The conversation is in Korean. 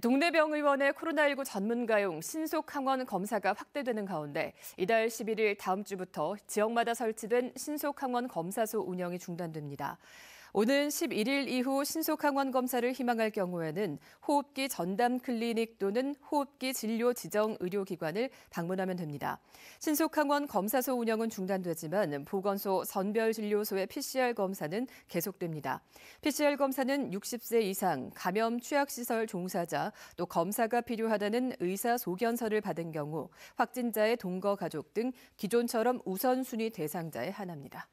동네병 의원의 코로나19 전문가용 신속항원 검사가 확대되는 가운데 이달 11일 다음 주부터 지역마다 설치된 신속항원 검사소 운영이 중단됩니다. 오는 11일 이후 신속 항원 검사를 희망할 경우에는 호흡기 전담 클리닉 또는 호흡기 진료 지정 의료기관을 방문하면 됩니다. 신속 항원 검사소 운영은 중단되지만 보건소 선별 진료소의 PCR 검사는 계속됩니다. PCR 검사는 60세 이상 감염 취약 시설 종사자 또 검사가 필요하다는 의사 소견서를 받은 경우 확진자의 동거 가족 등 기존처럼 우선순위 대상자의 하나입니다.